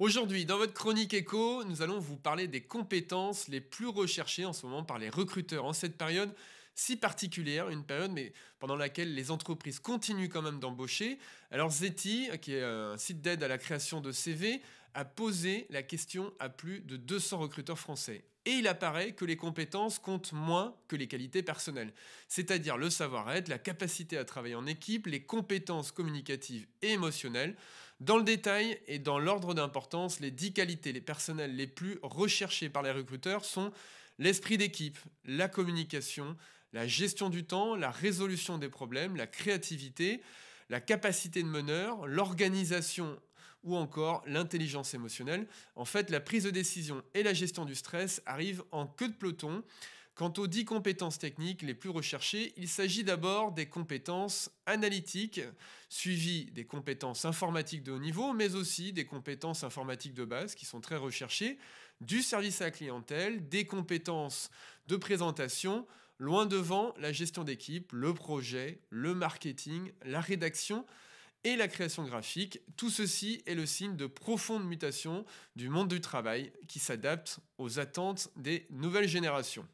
Aujourd'hui, dans votre chronique écho, nous allons vous parler des compétences les plus recherchées en ce moment par les recruteurs en cette période si particulière, une période mais pendant laquelle les entreprises continuent quand même d'embaucher. Alors Zeti, qui est un site d'aide à la création de CV, a posé la question à plus de 200 recruteurs français. Et il apparaît que les compétences comptent moins que les qualités personnelles, c'est-à-dire le savoir-être, la capacité à travailler en équipe, les compétences communicatives et émotionnelles. Dans le détail et dans l'ordre d'importance, les 10 qualités les personnelles les plus recherchées par les recruteurs sont l'esprit d'équipe, la communication, la gestion du temps, la résolution des problèmes, la créativité, la capacité de meneur, l'organisation ou encore l'intelligence émotionnelle. En fait, la prise de décision et la gestion du stress arrivent en queue de peloton. Quant aux 10 compétences techniques les plus recherchées, il s'agit d'abord des compétences analytiques, suivies des compétences informatiques de haut niveau, mais aussi des compétences informatiques de base qui sont très recherchées, du service à la clientèle, des compétences de présentation, loin devant la gestion d'équipe, le projet, le marketing, la rédaction et la création graphique. Tout ceci est le signe de profondes mutations du monde du travail qui s'adapte aux attentes des nouvelles générations.